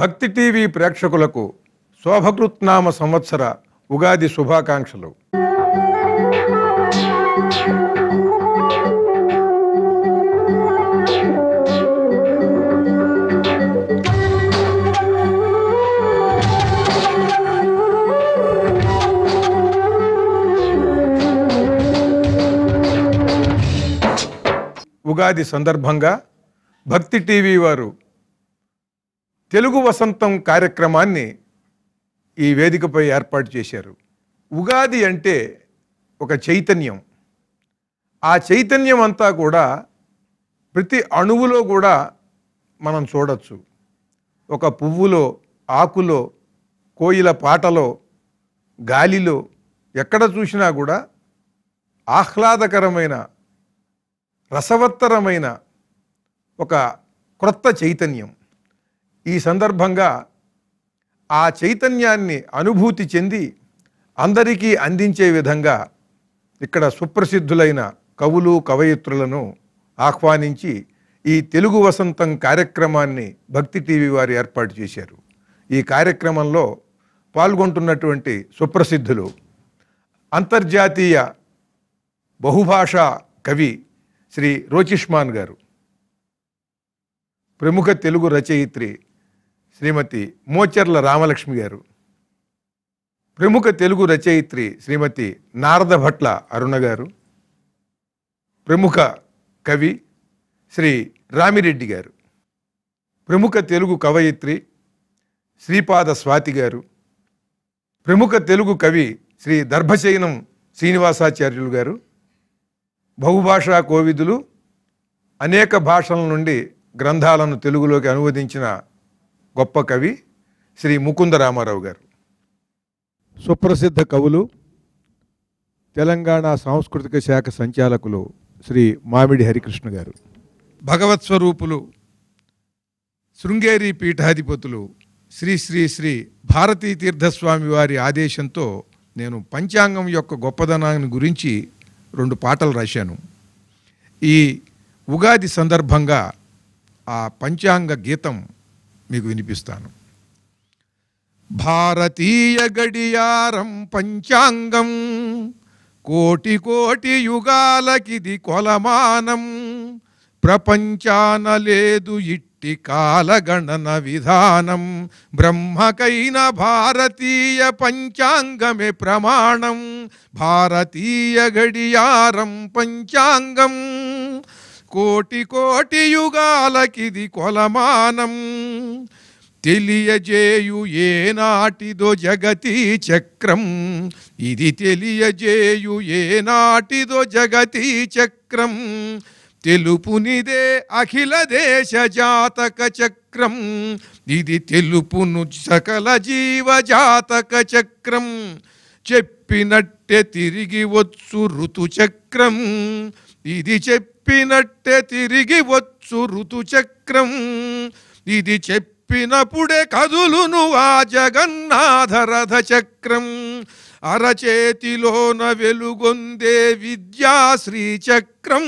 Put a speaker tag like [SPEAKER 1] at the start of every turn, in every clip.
[SPEAKER 1] భక్తి టీవీ ప్రేక్షకులకు శోభకృత్నామ సంవత్సర ఉగాది శుభాకాంక్షలు ఉగాది సందర్భంగా భక్తి టీవీ వారు తెలుగు వసంతం కార్యక్రమాన్ని ఈ వేదికపై ఏర్పాటు చేశారు ఉగాది అంటే ఒక చైతన్యం ఆ చైతన్యం అంతా కూడా ప్రతి అణువులో కూడా మనం చూడవచ్చు ఒక పువ్వులో ఆకులో కోయిల పాటలో గాలిలో ఎక్కడ చూసినా కూడా ఆహ్లాదకరమైన రసవత్తరమైన ఒక క్రొత్త చైతన్యం ఈ సందర్భంగా ఆ చైతన్యాన్ని అనుభూతి చెంది అందరికీ అందించే విధంగా ఇక్కడ సుప్రసిద్ధులైన కవులు కవయిత్రులను ఆహ్వానించి ఈ తెలుగు వసంతం కార్యక్రమాన్ని భక్తి టీవీ వారు ఏర్పాటు చేశారు ఈ కార్యక్రమంలో పాల్గొంటున్నటువంటి సుప్రసిద్ధులు అంతర్జాతీయ బహుభాషా కవి శ్రీ రోచిష్మాన్ గారు ప్రముఖ తెలుగు రచయిత్రి శ్రీమతి మోచర్ల రామలక్ష్మి గారు ప్రముఖ తెలుగు రచయిత్రి శ్రీమతి నారద భట్ల అరుణ గారు ప్రముఖ కవి శ్రీ రామిరెడ్డి గారు ప్రముఖ తెలుగు కవయిత్రి శ్రీపాద స్వాతి గారు ప్రముఖ తెలుగు కవి శ్రీ దర్భశయనం శ్రీనివాసాచార్యులు గారు బహుభాషా కోవిదులు అనేక భాషల నుండి గ్రంథాలను తెలుగులోకి అనువదించిన గొప్ప కవి శ్రీ ముకుంద రామారావు గారు సుప్రసిద్ధ కవులు తెలంగాణ సాంస్కృతిక శాఖ సంచాలకులు శ్రీ మామిడి హరికృష్ణ గారు భగవత్ స్వరూపులు శృంగేరి పీఠాధిపతులు శ్రీ శ్రీ శ్రీ భారతీ తీర్థస్వామి వారి ఆదేశంతో నేను పంచాంగం యొక్క గొప్పదనాన్ని గురించి రెండు పాటలు రాశాను ఈ ఉగాది సందర్భంగా ఆ పంచాంగ గీతం మీకు వినిపిస్తాను భారతీయ గడియారం పంచాంగం కోటి కోటి యుగాలకిది కొలమానం ప్రపంచాన లేదు ఇట్టి కాలగణన విధానం బ్రహ్మకైన భారతీయ పంచాంగమే ప్రమాణం భారతీయ గడియారం పంచాంగం కోటి కోటి యుగాలకిది కొలమానం తెలియజేయు ఏనాటిదో జగతి చక్రం ఇది తెలియజేయు ఏనాటిదో జగతి చక్రం తెలుపునిదే అఖిల దేశ జాతక చక్రం ఇది తెలుపును సకల జీవ జాతక చక్రం చెప్పినట్టే తిరిగి వచ్చు ఋతుచక్రం ఇది చెప్ చెప్పినట్టే తిరిగి వచ్చు ఋతుచక్రం ఇది చెప్పినప్పుడే కదులును ఆ జగన్నాథరథ చక్రం అరచేతిలోన వెలుగొందే విద్యా చక్రం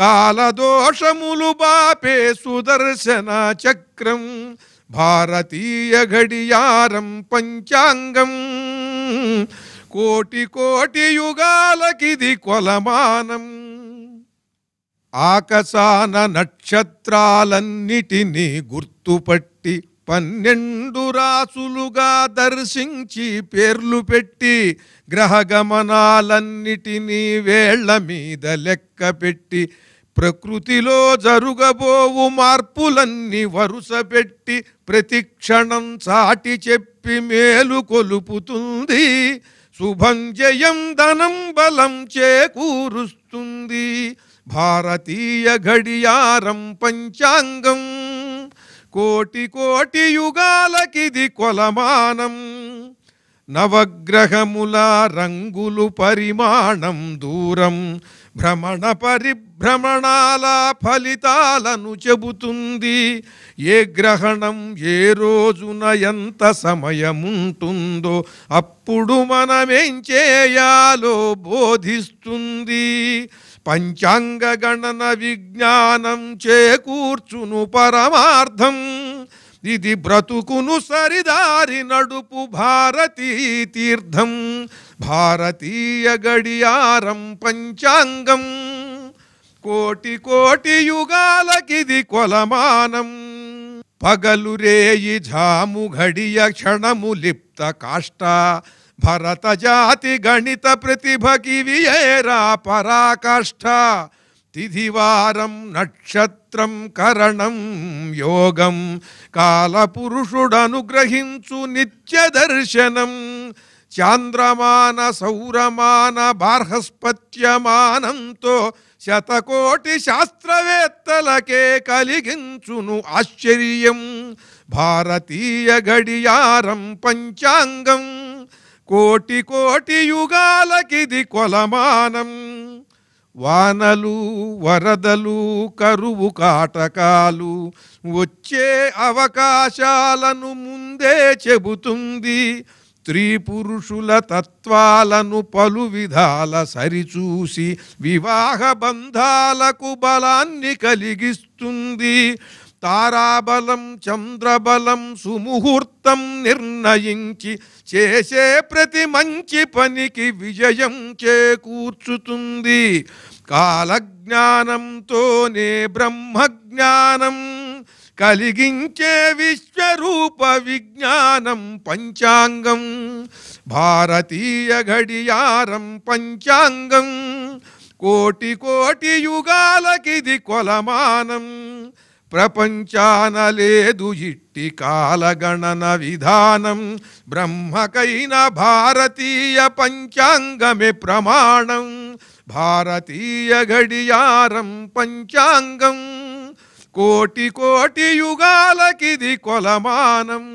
[SPEAKER 1] కాలదోషములు బాపే సుదర్శన చక్రం భారతీయ గడియారం పంచాంగం కోటి కోటి యుగాలకిది కొలమానం ఆకాశాన నక్షత్రాలన్నిటినీ గుర్తుపట్టి పన్నెండు రాసులుగా దర్శించి పేర్లు పెట్టి గ్రహగమనాలన్నిటినీ వేళ్ల మీద లెక్క పెట్టి ప్రకృతిలో జరుగబోవు మార్పులన్నీ వరుస పెట్టి ప్రతిక్షణం చాటి చెప్పి మేలు కొలుపుతుంది శుభం జయం ధనం బలం చేకూరుస్తుంది భారతీయ గడియారం పంచాంగం కోటి కోటి యుగాలకిది కొలమానం నవగ్రహముల రంగులు పరిమాణం దూరం భ్రమణ పరిభ్రమణాల ఫలితాలను చెబుతుంది ఏ గ్రహణం ఏ రోజున ఎంత సమయముంటుందో అప్పుడు మనమేం చేయాలో బోధిస్తుంది पंचांग गणन विज्ञान चेकूर्चु परमार्धम इधि ब्रतुकुन सरीदारी नारती तीर्थम भारतीय गड़ियारम पंचांगं कोटि कोटि युगाल कोलमान पगलुरे झा मु घड़िया क्षण मु लिप्त काष्ठा భరత జాతి గణిత ప్రతిభ కివియేరా పరాకాష్ఠ తిథివారం నక్షత్రం కరణం యోగం కాలపురుషుడనుగ్రహించు నిత్య దర్శనం చాంద్రమాన సౌరమాన బార్హస్పత్యమానంతో శతకోటి శాస్త్రవేత్తలకే కలిగించును ఆశ్చర్యం భారతీయ గడియారం పంచాంగం కోటి కోటి యుగాలకిది కొలమానం వానలు వరదలు కరువు కాటకాలు వచ్చే అవకాశాలను ముందే చెబుతుంది స్త్రీ పురుషుల తత్వాలను పలు విధాల సరిచూసి వివాహ బంధాలకు బలాన్ని కలిగిస్తుంది తారాబలం చంద్రబలం సుముహూర్తం నిర్ణయించి చేసే ప్రతి మంచి పనికి విజయం చేకూర్చుతుంది కాలజ్ఞానంతోనే బ్రహ్మజ్ఞానం కలిగించే విశ్వరూప విజ్ఞానం పంచాంగం భారతీయ గడియారం పంచాంగం కోటి కోటి యుగాలకిది కొలమానం ప్రపంచాన లేదు ఇట్టి కాలగణన విధానం బ్రహ్మకైన భారతీయ పంచాంగమే ప్రమాణం భారతీయ గడియారం పంచాంగం కోటి కోటి యుగాలకిది కొలమానం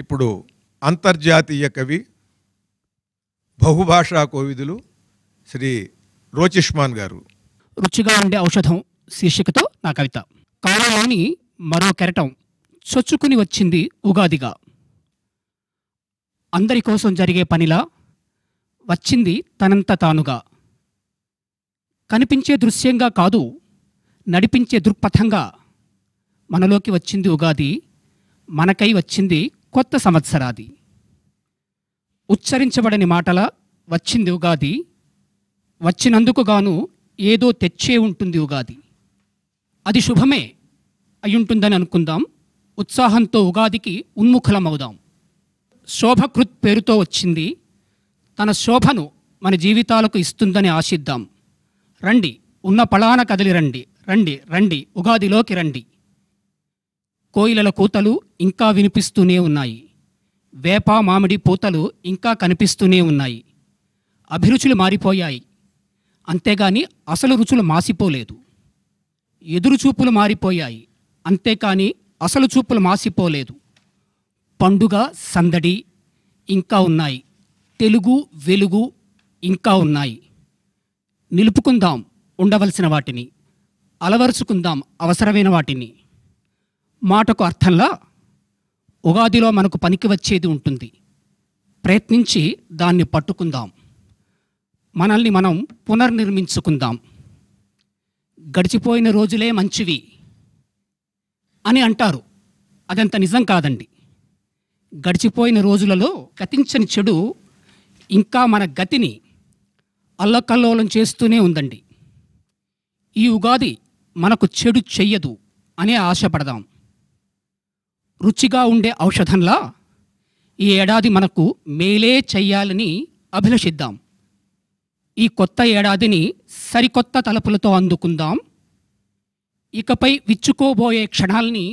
[SPEAKER 1] ఇప్పుడు అంతర్జాతీయ కవి బహుభాషా కోవిదులు శ్రీ రోచిష్మాన్ గారు
[SPEAKER 2] రుచిగా ఉండే ఔషధం శీర్షికతో నా కవిత కాలంలోని మరో కెరటం చొచ్చుకుని వచ్చింది ఉగాదిగా అందరి కోసం జరిగే పనిలా వచ్చింది తనంత తానుగా కనిపించే దృశ్యంగా కాదు నడిపించే దృక్పథంగా మనలోకి వచ్చింది ఉగాది మనకై వచ్చింది కొత్త సంవత్సరాది ఉచ్చరించబడని మాటల వచ్చింది ఉగాది వచ్చినందుకు గాను ఏదో తెచ్చే ఉంటుంది ఉగాది అది శుభమే అయ్యుంటుందని అనుకుందాం ఉత్సాహంతో ఉగాదికి ఉన్ముఖలమవుదాం శోభకృత్ పేరుతో వచ్చింది తన శోభను మన జీవితాలకు ఇస్తుందని ఆశిద్దాం రండి ఉన్న పళాన కదిలి రండి రండి రండి ఉగాదిలోకి రండి కోయిలల కూతలు ఇంకా వినిపిస్తూనే ఉన్నాయి వేప మామిడి పూతలు ఇంకా కనిపిస్తూనే ఉన్నాయి అభిరుచులు మారిపోయాయి అంతేగాని అసలు రుచులు మాసిపోలేదు ఎదురు చూపులు మారిపోయాయి అంతేకాని అసలు చూపులు మాసిపోలేదు పండుగ సందడి ఇంకా ఉన్నాయి తెలుగు వెలుగు ఇంకా ఉన్నాయి నిలుపుకుందాం ఉండవలసిన వాటిని అలవరుచుకుందాం అవసరమైన వాటిని మాటకు అర్థంలా ఉగాదిలో మనకు పనికి వచ్చేది ఉంటుంది ప్రయత్నించి దాన్ని పట్టుకుందాం మనల్ని మనం పునర్నిర్మించుకుందాం గడిచిపోయిన రోజులే మంచివి అని అంటారు అదంత నిజం కాదండి గడిచిపోయిన రోజులలో గతించని చెడు ఇంకా మన గతిని అల్లకల్లోలం చేస్తూనే ఉందండి ఈ ఉగాది మనకు చెడు చెయ్యదు అనే ఆశపడదాం రుచిగా ఉండే ఔషధంలా ఈ ఏడాది మనకు మేలే చెయ్యాలని అభిలషిద్దాం ఈ కొత్త ఏడాదిని సరికొత్త తలపులతో అందుకుందాం ఇకపై విచ్చుకోబోయే క్షణాల్ని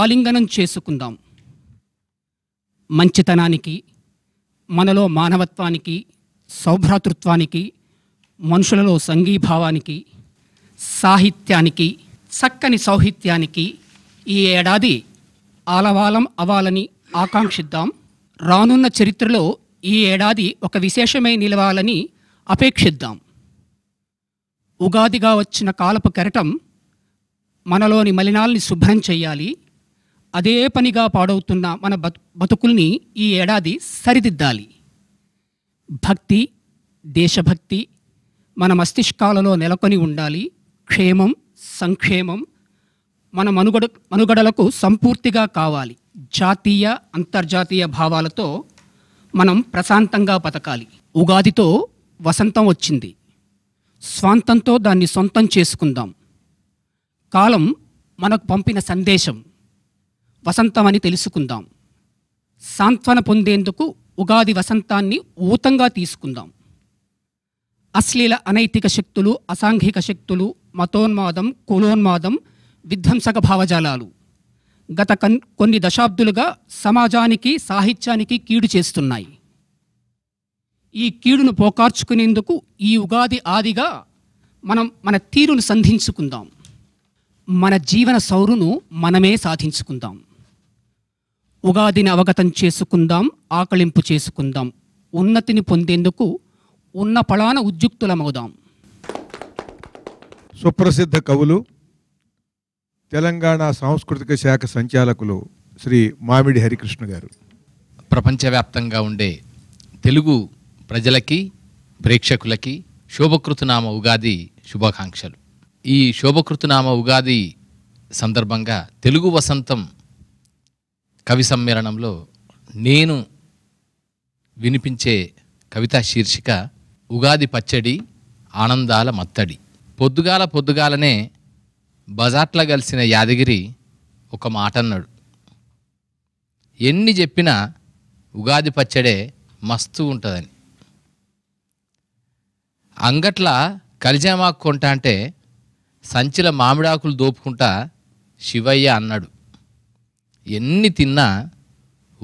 [SPEAKER 2] ఆలింగనం చేసుకుందాం మంచితనానికి మనలో మానవత్వానికి సౌభ్రాతృత్వానికి మనుషులలో సంఘీభావానికి సాహిత్యానికి చక్కని సౌహిత్యానికి ఈ ఏడాది ఆలవాలం అవాలని ఆకాంక్షిద్దాం రానున్న చరిత్రలో ఈ ఏడాది ఒక విశేషమై నిలవాలని అపేక్షిద్దాం ఉగాదిగా వచ్చిన కాలపు కెరటం మనలోని మలినాల్ని శుభ్రం చేయాలి అదే పనిగా పాడవుతున్న మన బతుకుల్ని ఈ ఏడాది సరిదిద్దాలి భక్తి దేశభక్తి మన మస్తిష్కాలలో నెలకొని ఉండాలి క్షేమం సంక్షేమం మన మనుగడ మనుగడలకు సంపూర్తిగా కావాలి జాతీయ అంతర్జాతీయ భావాలతో మనం ప్రశాంతంగా బతకాలి ఉగాదితో వసంతం వచ్చింది స్వాంతంతో దాన్ని సొంతం చేసుకుందాం కాలం మనకు పంపిన సందేశం వసంతం అని తెలుసుకుందాం సాంత్వన పొందేందుకు ఉగాది వసంతాన్ని ఊతంగా తీసుకుందాం అశ్లీల అనైతిక శక్తులు అసాంఘిక శక్తులు మతోన్మాదం కులోన్మాదం విధ్వంసక భావజాలాలు గత కన్ కొన్ని దశాబ్దులుగా సమాజానికి సాహిత్యానికి కీడు చేస్తున్నాయి ఈ కీడును పోకార్చుకునేందుకు ఈ ఉగాది ఆదిగా మనం మన తీరును సంధించుకుందాం మన జీవన సౌరును మనమే సాధించుకుందాం ఉగాదిని అవగతం చేసుకుందాం ఆకలింపు చేసుకుందాం ఉన్నతిని పొందేందుకు ఉన్న పలాన ఉద్యుక్తులమవుదాం
[SPEAKER 1] సుప్రసిద్ధ కవులు తెలంగాణ
[SPEAKER 3] సాంస్కృతిక శాఖ సంచాలకులు శ్రీ మామిడి హరికృష్ణ గారు ప్రపంచవ్యాప్తంగా ఉండే తెలుగు ప్రజలకి ప్రేక్షకులకి శోభకృతునామ ఉగాది శుభాకాంక్షలు ఈ శోభకృతునామ ఉగాది సందర్భంగా తెలుగు వసంతం కవి సమ్మేళనంలో నేను వినిపించే కవితా శీర్షిక ఉగాది పచ్చడి ఆనందాల మత్తడి పొద్దుగాల పొద్దుగాలనే బజార్ల కలిసిన యాదగిరి ఒక మాట అన్నాడు ఎన్ని చెప్పినా ఉగాది పచ్చడే మస్తు ఉంటుందని అంగట్ల కలిజామాకు కొంటా అంటే సంచిల మామిడాకులు దోపుకుంటా శివయ్య అన్నాడు ఎన్ని తిన్నా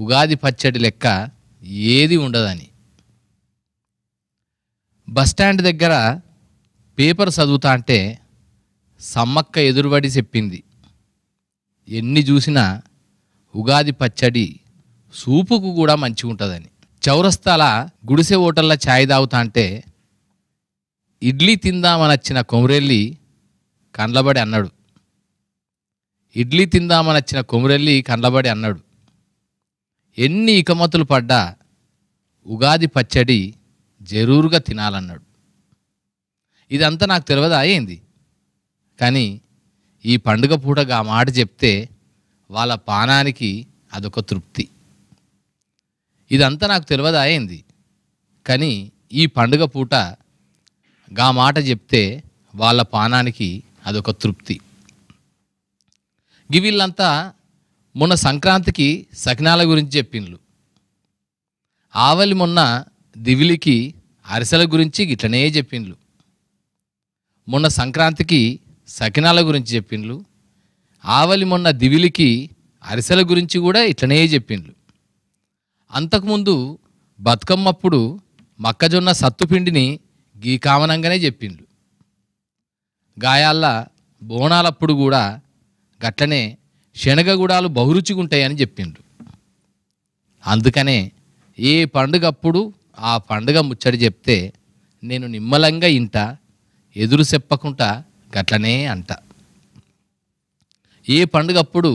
[SPEAKER 3] ఉగాది పచ్చడి లెక్క ఏది ఉండదని బస్టాండ్ దగ్గర పేపర్ చదువుతా అంటే సమ్మక్క ఎదురుబడి చెప్పింది ఎన్ని చూసినా ఉగాది పచ్చడి సూపుకు కూడా మంచిగుంటుందని చౌరస్తాల గుడిసె హోటల్లో ఛాయ్ తాగుతా అంటే ఇడ్లీ తిందామని వచ్చిన కొమరెల్లి కండ్లబడి అన్నాడు ఇడ్లీ తిందామని వచ్చిన కొమరెల్లి కండ్లబడి అన్నాడు ఎన్ని ఇకమతులు పడ్డా ఉగాది పచ్చడి జరూరుగా తినాలన్నాడు ఇదంతా నాకు తెలియదు అయింది కానీ ఈ పండుగ పూటగా ఆ మాట చెప్తే వాళ్ళ పానానికి అదొక తృప్తి ఇదంతా నాకు తెలియదు అయింది కానీ ఈ పండుగ పూట గా మాట చెప్తే వాళ్ళ పానానికి అదొక తృప్తి గివిళ్ళంతా మొన్న సంక్రాంతికి సకినాల గురించి చెప్పిండ్లు ఆవలి మొన్న దివిలికి అరిసెల గురించి ఇట్లనే చెప్పిండ్లు మొన్న సంక్రాంతికి సకినాల గురించి చెప్పిండ్లు ఆవలి మొన్న దివిలికి అరిసెల గురించి కూడా ఇట్లనే చెప్పిండ్లు అంతకుముందు బతుకమ్మప్పుడు మొక్కజొన్న సత్తుపిండిని గీ కామనంగానే చెప్పిండు గాయాల్ల బోనాలప్పుడు కూడా గట్లనే శనగగూడాలు బహురుచిగుంటాయని చెప్పిండ్రు అందుకనే ఏ పండుగప్పుడు ఆ పండుగ ముచ్చడి చెప్తే నేను నిమ్మలంగా ఇంట ఎదురు చెప్పకుండా గట్లనే అంట ఏ పండుగప్పుడు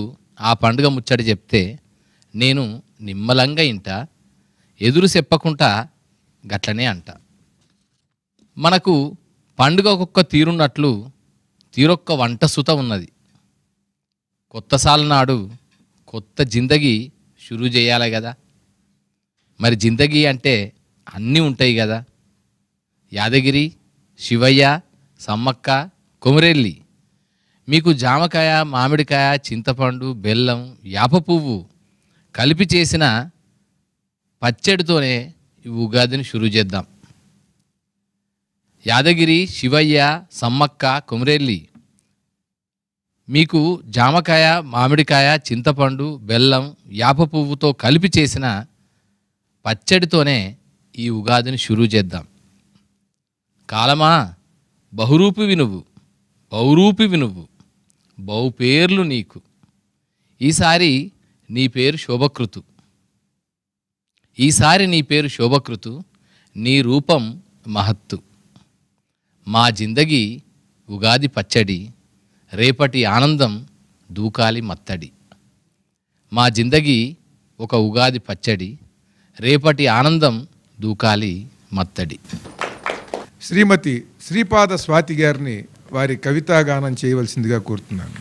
[SPEAKER 3] ఆ పండుగ ముచ్చడి చెప్తే నేను నిమ్మలంగా ఇంట ఎదురు చెప్పకుండా గట్లనే అంట మనకు పండుగ ఒక్కొక్క తీరున్నట్లు తీరొక్క వంట సుత ఉన్నది కొత్త సాలనాడు కొత్త జిందగీ షురు చేయాలి కదా మరి జిందగీ అంటే అన్నీ ఉంటాయి కదా యాదగిరి శివయ్య సమ్మక్క కొమరెల్లి మీకు జామకాయ మామిడికాయ చింతపండు బెల్లం యాప పువ్వు కలిపి చేసిన పచ్చడితోనే ఈ ఉగాదిని షురు చేద్దాం యాదగిరి శివయ్య సమ్మక్క కుమరెల్లి మీకు జామకాయ మామిడికాయ చింతపండు బెల్లం యాప పువ్వుతో కలిపి చేసిన పచ్చడితోనే ఈ ఉగాదిని షురూ చేద్దాం కాలమా బహురూపి వినువు బహురూపి వినువు బహు పేర్లు నీకు ఈసారి నీ పేరు శోభకృతు ఈసారి నీ పేరు శోభకృతు నీ రూపం మహత్తు మా జిందగీ ఉగాది పచ్చడి రేపటి ఆనందం దూకాలి మత్తడి మా జిందగీ ఒక ఉగాది పచ్చడి రేపటి ఆనందం దూకాలి మత్తడి శ్రీమతి
[SPEAKER 1] శ్రీపాద స్వాతి గారిని వారి కవితాగానం చేయవలసిందిగా కోరుతున్నాను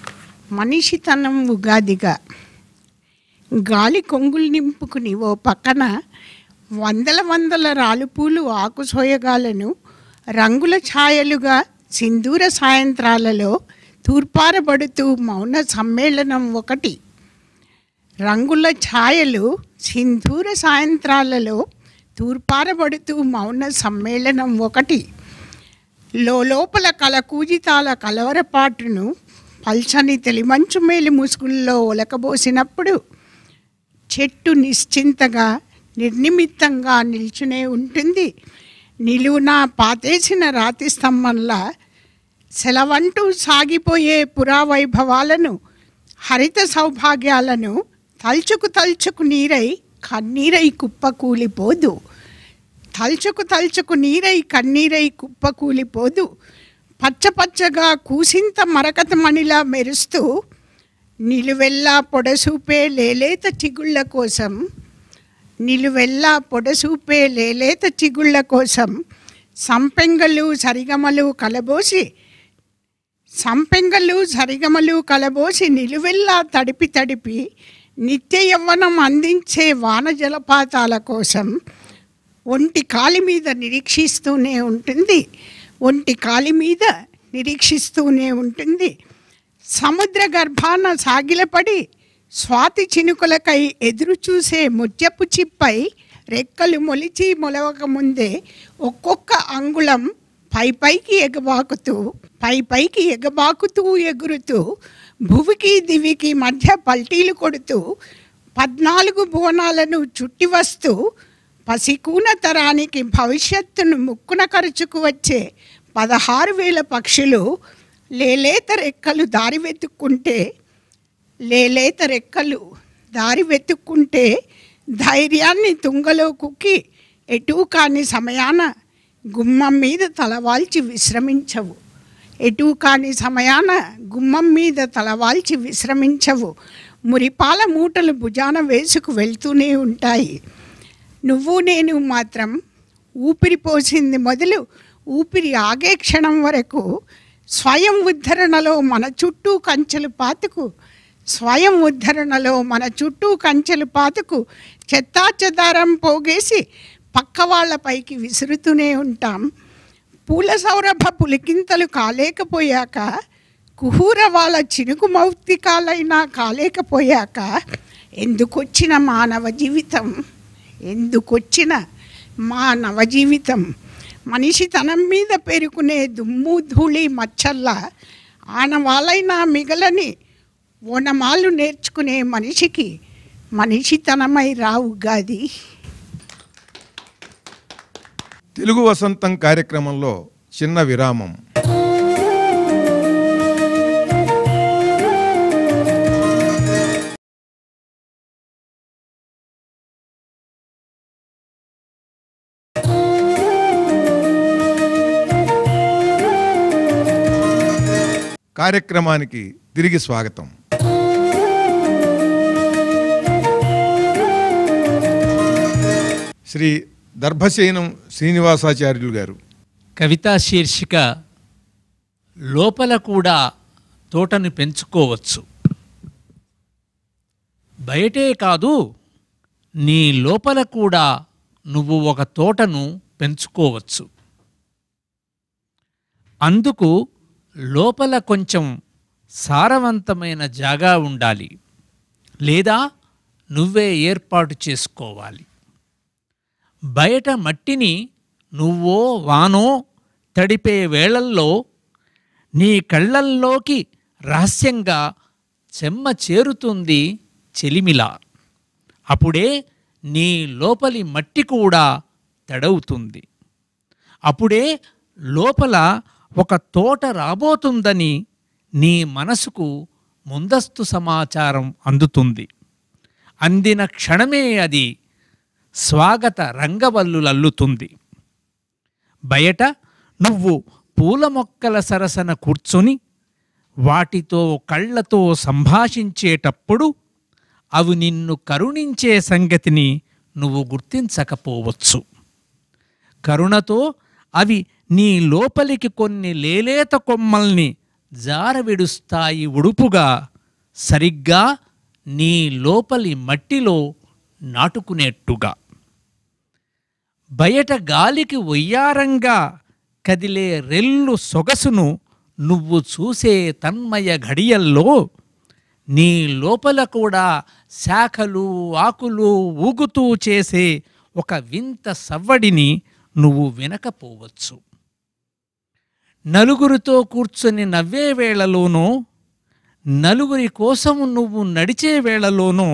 [SPEAKER 4] మనిషితనం ఉగాదిగా గాలి కొంగులు నింపుకుని ఓ పక్కన వందల వందల రాలుపూలు ఆకుసోయగాలను రంగుల ఛాయలుగా సింధూర సాయంత్రాలలో తూర్పారబడుతూ మౌన సమ్మేళనం ఒకటి రంగుల ఛాయలు సింధూర సాయంత్రాలలో తూర్పారబడుతూ మౌన సమ్మేళనం ఒకటి లోపల కలకూజితాల కలవరపాటును పల్చని తెలిమంచు మేలు ముసుగుల్లో ఒలకబోసినప్పుడు చెట్టు నిశ్చింతగా నిర్నిమిత్తంగా నిల్చునే ఉంటుంది నిలువున పాతేసిన రాతి స్తంభంలా సెలవంటూ సాగిపోయే పురావైభవాలను హరిత సౌభాగ్యాలను తలుచుకు తలుచుకు నీరై కన్నీరై కుప్పకూలిపోదు తలుచుకు తలుచుకు నీరై కన్నీరై కుప్పకూలిపోదు పచ్చపచ్చగా కూసింత మణిలా మెరుస్తూ నిలువెల్లా పొడసూపే లేలేత చిగుళ్ళ కోసం నిలువెల్లా పొడసూపే లేలేత చిగుళ్ళ కోసం సంపెంగలు సరిగమలు కలబోసి సంపెంగలు సరిగమలు కలబోసి నిలువెల్లా తడిపి తడిపి నిత్య యవ్వనం అందించే వాన జలపాతాల కోసం ఒంటి కాలి మీద నిరీక్షిస్తూనే ఉంటుంది ఒంటి కాలి మీద నిరీక్షిస్తూనే ఉంటుంది సముద్ర గర్భాన సాగిలపడి స్వాతి చినుకులకై ఎదురుచూసే ముత్యపు చిప్పై రెక్కలు మొలిచి మొలవక ముందే ఒక్కొక్క అంగుళం పై పైకి ఎగబాకుతూ పై పైకి ఎగబాకుతూ ఎగురుతూ భువికి దివికి మధ్య పల్టీలు కొడుతూ పద్నాలుగు బోనాలను చుట్టి వస్తూ పసికూన తరానికి భవిష్యత్తును ముక్కున ఖర్చుకు వచ్చే పదహారు వేల పక్షులు లేలేత రెక్కలు దారి వెతుక్కుంటే లేలేత రెక్కలు దారి వెతుక్కుంటే ధైర్యాన్ని తుంగలో కుక్కి ఎటూ కాని సమయాన గుమ్మం మీద తలవాల్చి విశ్రమించవు ఎటూ కాని సమయాన గుమ్మం మీద తలవాల్చి విశ్రమించవు మురిపాల మూటలు భుజాన వేసుకు వెళ్తూనే ఉంటాయి నువ్వు నేను మాత్రం ఊపిరి పోసింది మొదలు ఊపిరి ఆగే క్షణం వరకు స్వయం ఉద్ధరణలో మన చుట్టూ కంచెలు పాతుకు స్వయం ఉద్ధరణలో మన చుట్టూ కంచెలు పాతుకు చెత్తాచెదారం పోగేసి పక్క వాళ్ళపైకి విసురుతూనే ఉంటాం పూల సౌరభ పులికింతలు కాలేకపోయాక కుహూర వాళ్ళ చినుకు మౌక్తికాలైనా కాలేకపోయాక ఎందుకొచ్చిన మానవ జీవితం ఎందుకొచ్చిన నవ జీవితం మనిషి తనం మీద పెరుకునే దుమ్ము ధూళి మచ్చల్లా ఆనవాలైనా మిగలని ఓనమాలు నేర్చుకునే మనిషికి మనిషితనమై రావు గాది
[SPEAKER 1] తెలుగు వసంతం కార్యక్రమంలో చిన్న విరామం కార్యక్రమానికి తిరిగి స్వాగతం శ్రీ దర్భశయనం శ్రీనివాసాచార్యులు గారు
[SPEAKER 5] కవితా శీర్షిక లోపల కూడా తోటను పెంచుకోవచ్చు బయటే కాదు నీ లోపల కూడా నువ్వు ఒక తోటను పెంచుకోవచ్చు అందుకు లోపల కొంచెం సారవంతమైన జాగా ఉండాలి లేదా నువ్వే ఏర్పాటు చేసుకోవాలి బయట మట్టిని నువ్వో వానో తడిపే వేళల్లో నీ కళ్ళల్లోకి రహస్యంగా చెమ్మ చేరుతుంది చెలిమిలా అప్పుడే నీ లోపలి మట్టి కూడా తడవుతుంది అప్పుడే లోపల ఒక తోట రాబోతుందని నీ మనసుకు ముందస్తు సమాచారం అందుతుంది అందిన క్షణమే అది స్వాగత రంగవల్లులల్లుతుంది బయట నువ్వు పూల మొక్కల సరసన కూర్చొని వాటితో కళ్ళతో సంభాషించేటప్పుడు అవి నిన్ను కరుణించే సంగతిని నువ్వు గుర్తించకపోవచ్చు కరుణతో అవి నీ లోపలికి కొన్ని లేలేత కొమ్మల్ని జారవిడుస్తాయి ఉడుపుగా సరిగ్గా నీ లోపలి మట్టిలో నాటుకునేట్టుగా బయట గాలికి ఒయ్యారంగా కదిలే రెల్లు సొగసును నువ్వు చూసే తన్మయ ఘడియల్లో నీ లోపల కూడా శాఖలు ఆకులు ఊగుతూ చేసే ఒక వింత సవ్వడిని నువ్వు వినకపోవచ్చు నలుగురితో కూర్చొని నవ్వే వేళలోనూ నలుగురి కోసం నువ్వు నడిచే వేళలోనూ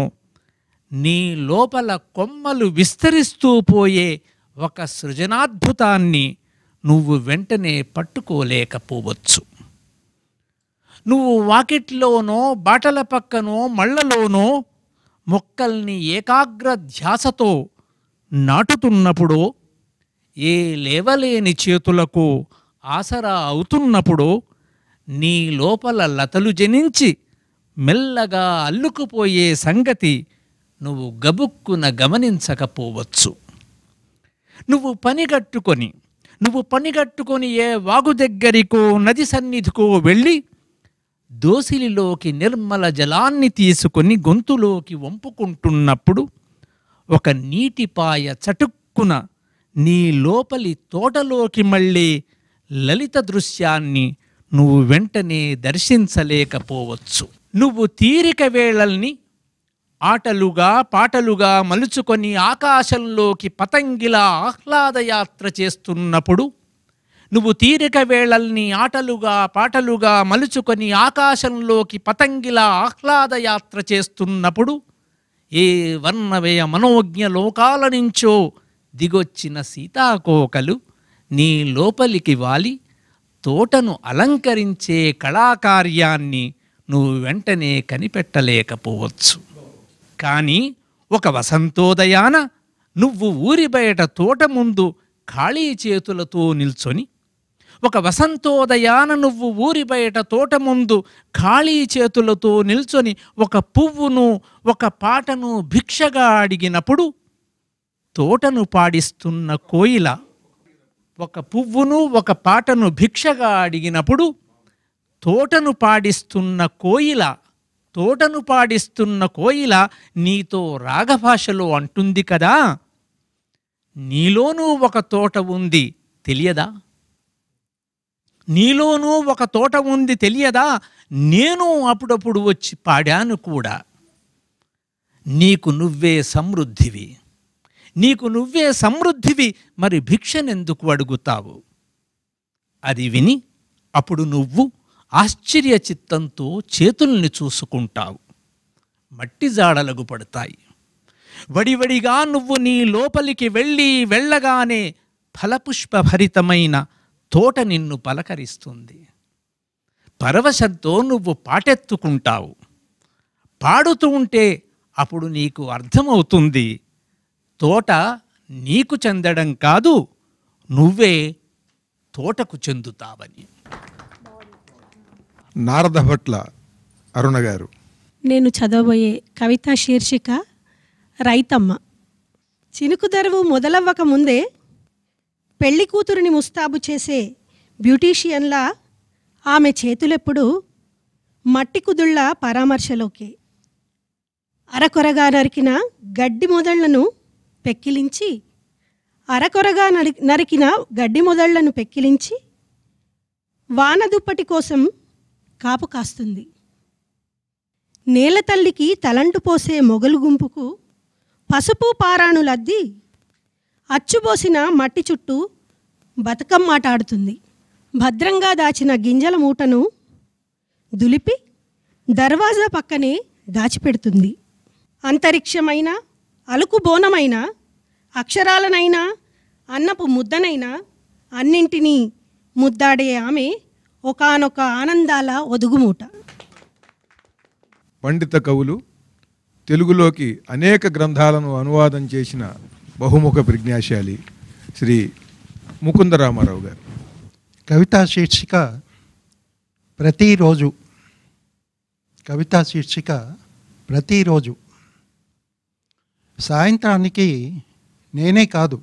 [SPEAKER 5] నీ లోపల కొమ్మలు విస్తరిస్తూ పోయే ఒక సృజనాద్భుతాన్ని నువ్వు వెంటనే పట్టుకోలేకపోవచ్చు నువ్వు వాకిట్లోనో బాటల పక్కనో మళ్ళలోనో మొక్కల్ని ఏకాగ్ర ధ్యాసతో నాటుతున్నప్పుడు ఏ లేవలేని చేతులకు ఆసరా అవుతున్నప్పుడు నీ లోపల లతలు జనించి మెల్లగా అల్లుకుపోయే సంగతి నువ్వు గబుక్కున గమనించకపోవచ్చు నువ్వు పనిగట్టుకొని నువ్వు పనిగట్టుకొని ఏ వాగు దగ్గరికో నది సన్నిధికో వెళ్ళి దోసిలిలోకి నిర్మల జలాన్ని తీసుకొని గొంతులోకి వంపుకుంటున్నప్పుడు ఒక నీటిపాయ చటుక్కున నీ లోపలి తోటలోకి మళ్ళీ లలిత దృశ్యాన్ని నువ్వు వెంటనే దర్శించలేకపోవచ్చు నువ్వు తీరిక వేళల్ని ఆటలుగా పాటలుగా మలుచుకొని ఆకాశంలోకి పతంగిలా ఆహ్లాదయాత్ర చేస్తున్నప్పుడు నువ్వు తీరిక వేళల్ని ఆటలుగా పాటలుగా మలుచుకొని ఆకాశంలోకి పతంగిలా ఆహ్లాదయాత్ర చేస్తున్నప్పుడు ఏ వర్ణవయ మనోజ్ఞ లోకాల నుంచో దిగొచ్చిన సీతాకోకలు నీ లోపలికి వాలి తోటను అలంకరించే కళాకార్యాన్ని నువ్వు వెంటనే కనిపెట్టలేకపోవచ్చు కానీ ఒక వసంతోదయాన నువ్వు ఊరి బయట తోట ముందు ఖాళీ చేతులతో నిల్చొని ఒక వసంతోదయాన నువ్వు ఊరి బయట తోట ముందు ఖాళీ చేతులతో నిల్చొని ఒక పువ్వును ఒక పాటను భిక్షగా అడిగినప్పుడు తోటను పాడిస్తున్న కోయిల ఒక పువ్వును ఒక పాటను భిక్షగా అడిగినప్పుడు తోటను పాడిస్తున్న కోయిల తోటను పాడిస్తున్న కోయిల నీతో రాగభాషలో అంటుంది కదా నీలోనూ ఒక తోట ఉంది తెలియదా నీలోనూ ఒక తోట ఉంది తెలియదా నేను అప్పుడప్పుడు వచ్చి పాడాను కూడా నీకు నువ్వే సమృద్ధివి నీకు నువ్వే సమృద్ధివి మరి భిక్షనెందుకు అడుగుతావు అది విని అప్పుడు నువ్వు ఆశ్చర్య చిత్తంతో చేతుల్ని చూసుకుంటావు మట్టి జాడలగు పడతాయి వడివడిగా నువ్వు నీ లోపలికి వెళ్ళి వెళ్ళగానే ఫలపుష్పభరితమైన తోట నిన్ను పలకరిస్తుంది పరవశంతో నువ్వు పాటెత్తుకుంటావు పాడుతూ ఉంటే అప్పుడు నీకు అర్థమవుతుంది తోట నీకు చెందడం కాదు నువ్వే తోటకు చెందుతావని
[SPEAKER 1] నారద భట్ల అరుణ గారు
[SPEAKER 6] నేను చదవబోయే కవిత శీర్షిక రైతమ్మ చినుకు దరువు మొదలవ్వక ముందే పెళ్లి కూతురిని ముస్తాబు చేసే బ్యూటీషియన్లా ఆమె చేతులెప్పుడు మట్టి కుదుళ్ళ పరామర్శలోకి అరకొరగా నరికిన గడ్డి మొదళ్లను పెక్కిలించి అరకొరగా నరికిన గడ్డి మొదళ్లను పెక్కిలించి వానదుప్పటి కోసం కాపు కాస్తుంది నేల తల్లికి తలంటు పోసే మొగలు గుంపుకు పసుపు పారాణులద్ది అచ్చుబోసిన మట్టి చుట్టూ బతుకమ్మ ఆడుతుంది భద్రంగా దాచిన గింజల మూటను దులిపి దర్వాజా పక్కనే దాచిపెడుతుంది అంతరిక్షమైన అలుకు బోనమైన అక్షరాలనైనా అన్నపు ముద్దనైనా అన్నింటినీ ముద్దాడే ఆమె ఒకనొక ఆనందాల ఒదుగుమూట
[SPEAKER 1] పండిత కవులు తెలుగులోకి అనేక గ్రంథాలను అనువాదం చేసిన బహుముఖ
[SPEAKER 7] ప్రజ్ఞాశాలి శ్రీ ముకుందరామారావు గారు కవితా శీర్షిక ప్రతిరోజు కవితా శీర్షిక ప్రతిరోజు సాయంత్రానికి నేనే కాదు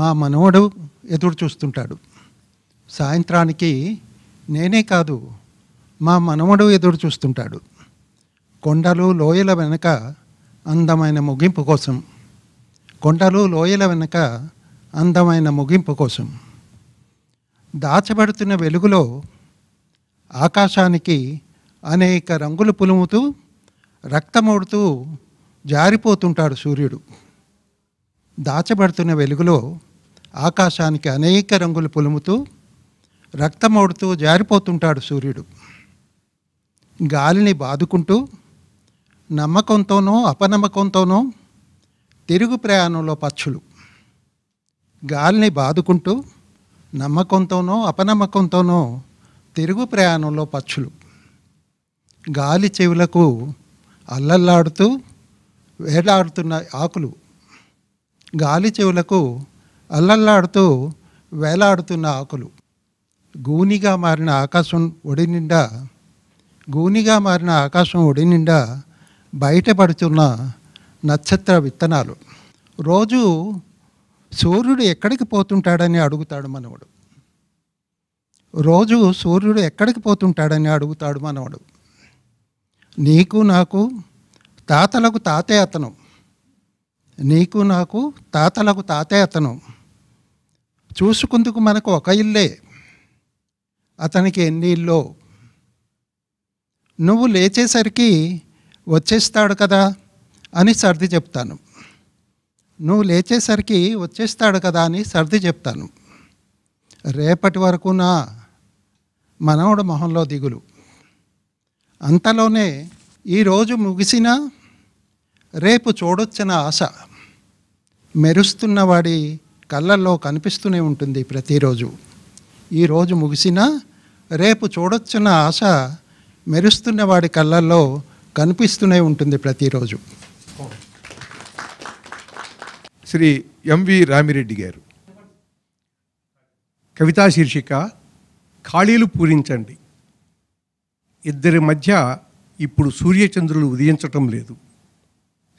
[SPEAKER 7] మా మనవడు ఎదురు చూస్తుంటాడు సాయంత్రానికి నేనే కాదు మా మనవడు ఎదురు చూస్తుంటాడు కొండలు లోయల వెనుక అందమైన ముగింపు కోసం కొండలు లోయల వెనుక అందమైన ముగింపు కోసం దాచబడుతున్న వెలుగులో ఆకాశానికి అనేక రంగులు పులుముతూ రక్తమోడుతూ జారిపోతుంటాడు సూర్యుడు దాచబడుతున్న వెలుగులో ఆకాశానికి అనేక రంగులు పులుముతూ రక్తమౌడుతూ జారిపోతుంటాడు సూర్యుడు గాలిని బాదుకుంటూ నమ్మకంతోనో అపనమ్మకంతోనో తిరుగు ప్రయాణంలో పచ్చులు గాలిని బాదుకుంటూ నమ్మకంతోనో అపనమ్మకంతోనో తిరుగు ప్రయాణంలో పచ్చులు గాలి చెవులకు అల్లల్లాడుతూ వేలాడుతున్న ఆకులు గాలి చెవులకు అల్లల్లాడుతూ వేలాడుతున్న ఆకులు గూనిగా మారిన ఆకాశం ఒడి నిండా గూనిగా మారిన ఆకాశం ఒడి నిండా బయటపడుతున్న నక్షత్ర విత్తనాలు రోజు సూర్యుడు ఎక్కడికి పోతుంటాడని అడుగుతాడు మనవడు రోజు సూర్యుడు ఎక్కడికి పోతుంటాడని అడుగుతాడు మనవడు నీకు నాకు తాతలకు తాతే అతను నీకు నాకు తాతలకు తాతే అతను చూసుకుందుకు మనకు ఒక ఇల్లే అతనికి ఎన్నీళ్ళు నువ్వు లేచేసరికి వచ్చేస్తాడు కదా అని సర్ది చెప్తాను నువ్వు లేచేసరికి వచ్చేస్తాడు కదా అని సర్ది చెప్తాను రేపటి వరకు నా మనవడు మొహంలో దిగులు అంతలోనే ఈరోజు ముగిసిన రేపు చూడొచ్చిన ఆశ మెరుస్తున్నవాడి కళ్ళల్లో కనిపిస్తూనే ఉంటుంది ప్రతిరోజు ఈరోజు ముగిసినా రేపు చూడొచ్చున్న ఆశ మెరుస్తున్న వాడి కళ్ళల్లో కనిపిస్తూనే ఉంటుంది ప్రతిరోజు శ్రీ ఎంవి రామిరెడ్డి గారు కవితా శీర్షిక
[SPEAKER 8] ఖాళీలు పూరించండి ఇద్దరి మధ్య ఇప్పుడు సూర్యచంద్రులు ఉదయించటం లేదు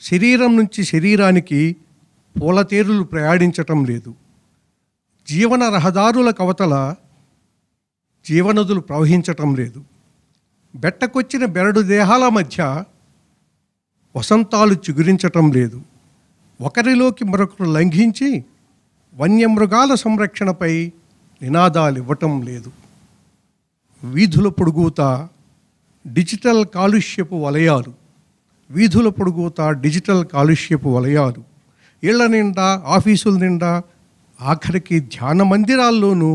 [SPEAKER 8] శరీరం నుంచి శరీరానికి పూలతేరులు ప్రయాణించటం లేదు జీవన రహదారుల కవతల జీవనదులు ప్రవహించటం లేదు బెట్టకొచ్చిన బెరడు దేహాల మధ్య వసంతాలు చిగురించటం లేదు ఒకరిలోకి మరొకరు లంఘించి వన్యమృగాల సంరక్షణపై నినాదాలు ఇవ్వటం లేదు వీధుల పొడుగుతా డిజిటల్ కాలుష్యపు వలయాలు వీధుల పొడుగుతా డిజిటల్ కాలుష్యపు వలయాలు ఇళ్ల నిండా ఆఫీసుల నిండా ఆఖరికి ధ్యాన మందిరాల్లోనూ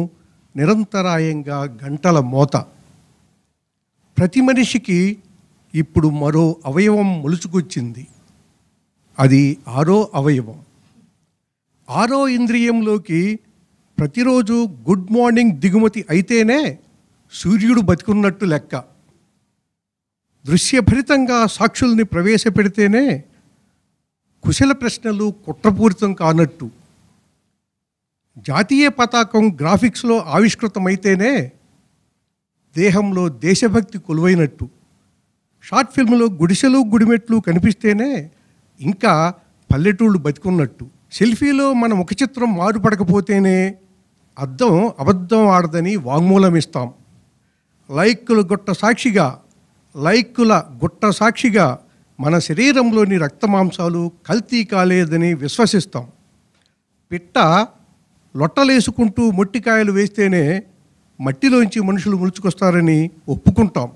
[SPEAKER 8] నిరంతరాయంగా గంటల మోత ప్రతి మనిషికి ఇప్పుడు మరో అవయవం మొలుచుకొచ్చింది అది ఆరో అవయవం ఆరో ఇంద్రియంలోకి ప్రతిరోజు గుడ్ మార్నింగ్ దిగుమతి అయితేనే సూర్యుడు బతికున్నట్టు లెక్క దృశ్యభరితంగా సాక్షుల్ని ప్రవేశపెడితేనే కుశల ప్రశ్నలు కుట్రపూరితం కానట్టు జాతీయ పతాకం గ్రాఫిక్స్లో ఆవిష్కృతమైతేనే దేహంలో దేశభక్తి కొలువైనట్టు షార్ట్ ఫిల్మ్లో గుడిసెలు గుడిమెట్లు కనిపిస్తేనే ఇంకా పల్లెటూళ్ళు బతికున్నట్టు సెల్ఫీలో మన ముఖ చిత్రం మారుపడకపోతేనే అద్దం అబద్ధం ఆడదని వాంగ్మూలం ఇస్తాం లైక్కుల గుట్ట సాక్షిగా లైక్కుల గుట్ట సాక్షిగా మన శరీరంలోని రక్తమాంసాలు కల్తీ కాలేదని విశ్వసిస్తాం పిట్ట లొట్టలేసుకుంటూ మొట్టికాయలు వేస్తేనే మట్టిలోంచి మనుషులు ముడుచుకొస్తారని ఒప్పుకుంటాం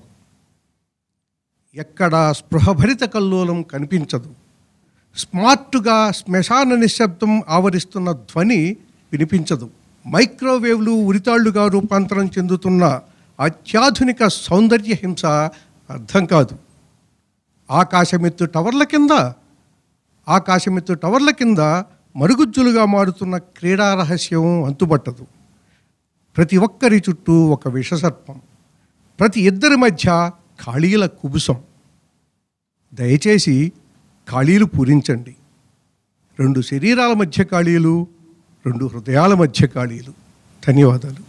[SPEAKER 8] ఎక్కడా స్పృహభరిత కల్లోలం కనిపించదు స్మార్ట్గా శ్మశాన నిశ్శబ్దం ఆవరిస్తున్న ధ్వని వినిపించదు మైక్రోవేవ్లు ఉరితాళ్లుగా రూపాంతరం చెందుతున్న అత్యాధునిక సౌందర్య హింస అర్థం కాదు ఆకాశమెత్తు టవర్ల కింద ఆకాశమెత్తు టవర్ల కింద మరుగుజ్జులుగా మారుతున్న క్రీడా రహస్యం అంతుపట్టదు ప్రతి ఒక్కరి చుట్టూ ఒక విషసర్పం ప్రతి ఇద్దరి మధ్య ఖాళీల కుబుసం దయచేసి ఖాళీలు పూరించండి రెండు శరీరాల మధ్య ఖాళీలు రెండు హృదయాల మధ్య ఖాళీలు ధన్యవాదాలు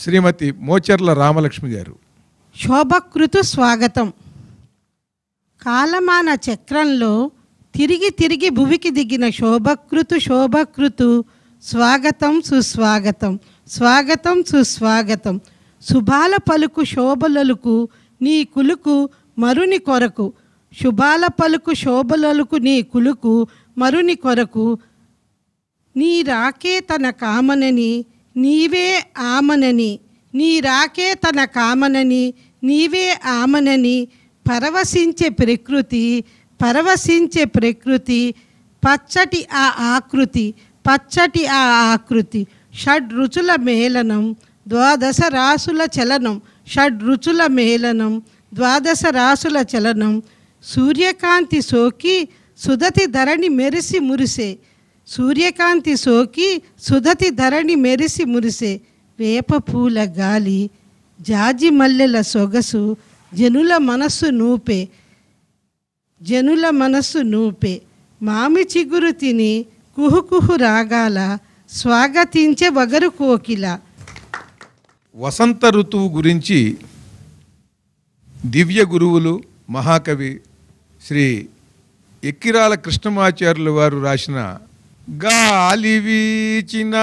[SPEAKER 8] శ్రీమతి మోచర్ల రామలక్ష్మి గారు
[SPEAKER 9] శోభకృతు స్వాగతం కాలమాన చక్రంలో తిరిగి తిరిగి భువికి దిగిన శోభకృతు శోభకృతు స్వాగతం సుస్వాగతం స్వాగతం సుస్వాగతం శుభాల పలుకు శోభలలుకు నీ కులుకు మరుని కొరకు శుభాల పలుకు శోభలలుకు నీ కులుకు మరుని కొరకు నీ రాకే తన కామనని నీవే ఆమనని నీ రాకే తన కామనని నీవే ఆమనని పరవశించే ప్రకృతి పరవశించే ప్రకృతి పచ్చటి ఆ ఆకృతి పచ్చటి ఆ ఆకృతి షడ్ రుచుల మేళనం ద్వాదశ రాసుల చలనం షడ్ రుచుల మేళనం ద్వాదశ రాసుల చలనం సూర్యకాంతి సోకి సుధతి ధరణి మెరిసి మురిసే సూర్యకాంతి సోకి సుధతి ధరణి మెరిసి మురిసే వేప పూల గాలి జాజి మల్లెల సొగసు జనుల మనస్సు నూపే జనుల మనస్సు నూపే మామి చిగురు తిని కుహుకుహు రాగాల స్వాగతించే వగరు కోకిల
[SPEAKER 1] వసంత ఋతువు గురించి దివ్య గురువులు మహాకవి శ్రీ ఎక్కిరాల కృష్ణమాచార్యుల వారు రాసిన గాలి వీచిన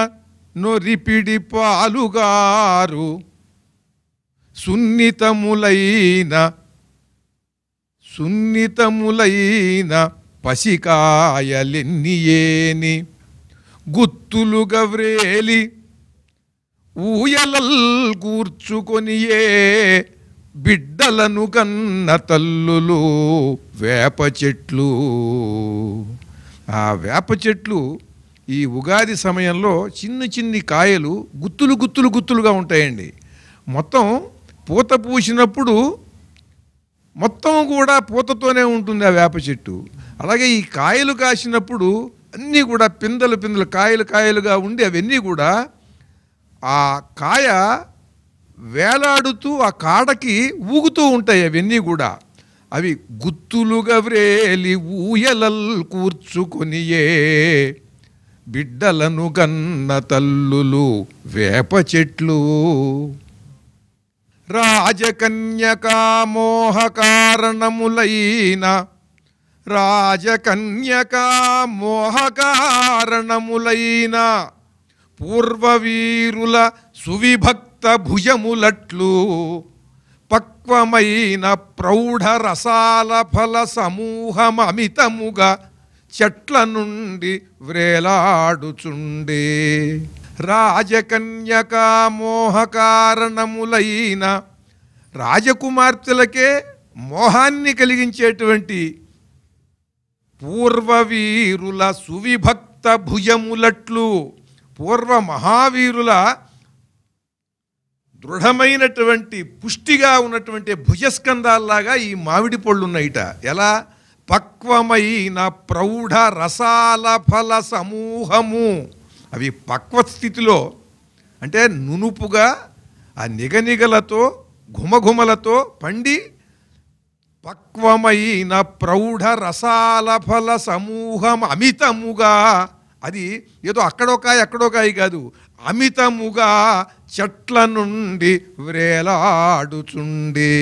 [SPEAKER 1] నొరిపిడి పాలుగారు సున్నితములైన సున్నితములైన పసికాయలెన్నియేని గుత్తులు గవ్రేలి ఊయలల్ కూర్చుకొనియే బిడ్డలను కన్న తల్లులు వేప చెట్లు ఆ వేప చెట్లు ఈ ఉగాది సమయంలో చిన్ని చిన్ని కాయలు గుత్తులు గుత్తులు గుత్తులుగా ఉంటాయండి మొత్తం పూత పూసినప్పుడు మొత్తం కూడా పూతతోనే ఉంటుంది ఆ వేప చెట్టు అలాగే ఈ కాయలు కాసినప్పుడు అన్నీ కూడా పిందలు పిందలు కాయలు కాయలుగా ఉండి అవన్నీ కూడా ఆ కాయ వేలాడుతూ ఆ కాడకి ఊగుతూ ఉంటాయి అవన్నీ కూడా అవి గుత్తులుగా వ్రేలి ఊయలల్ కూర్చుకొనియే బిడ్డలను గన్న తల్లులు వేప చెట్లు రాజకన్యకామోహకారణములైన రాజకన్యకామోహకారణములైన పూర్వవీరుల సువిభక్త భుజములట్లు పక్వమైన ప్రౌఢరసాల ఫల సమూహమమితముగా చెట్ల నుండి వ్రేలాడుచుండే రాజకన్యకా మోహకారణములైన రాజకుమార్తెలకే మోహాన్ని కలిగించేటువంటి పూర్వవీరుల సువిభక్త భుజములట్లు పూర్వ మహావీరుల దృఢమైనటువంటి పుష్టిగా ఉన్నటువంటి భుజస్కందాల్లాగా ఈ మామిడి పళ్ళున్నాయిట ఎలా పక్వమైన ప్రౌఢ రసాల ఫల సమూహము అవి పక్వ స్థితిలో అంటే నునుపుగా ఆ నిగనిగలతో ఘుమఘుమలతో పండి పక్వమైన ప్రౌఢ రసాల ఫల సమూహం అమితముగా అది ఏదో అక్కడొకాయ అక్కడొకాయి కాదు అమితముగా చెట్ల నుండి వ్రేలాడుచుండే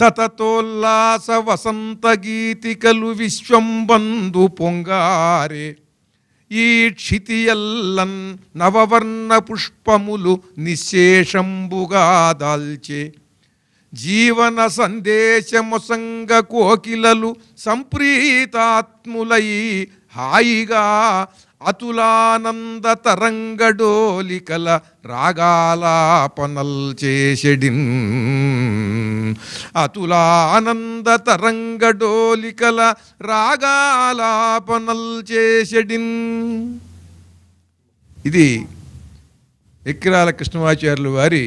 [SPEAKER 1] సతతోల్లాస వసంత గీతికలు విశ్వంబంధు పొంగారే ఈ క్షితియల్లన్ నవవర్ణ పుష్పములు నిశేషంబుగా దాల్చే జీవన సందేశముసంగ కోకిలలు సంప్రీతాత్ములై హాయిగా అతులానంద తరంగడోలికల రాగాలాపనల్ చేసెడిన్ అతుల ఆనంద తరంగడోలికల రాగాలాపనల్ చేసెడిన్ ఇది ఎక్కిరాల కృష్ణమాచార్యులు వారి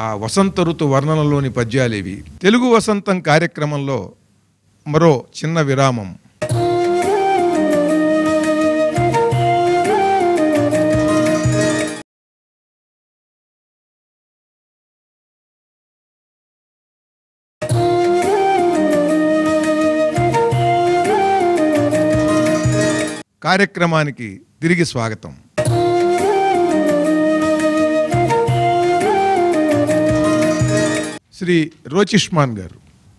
[SPEAKER 1] ఆ వసంత ఋతు వర్ణనలోని పద్యాలేవి తెలుగు వసంతం కార్యక్రమంలో మరో చిన్న విరామం కార్యక్రమానికి తిరిగి స్వాగతం శ్రీ రోచిష్మాన్ గారు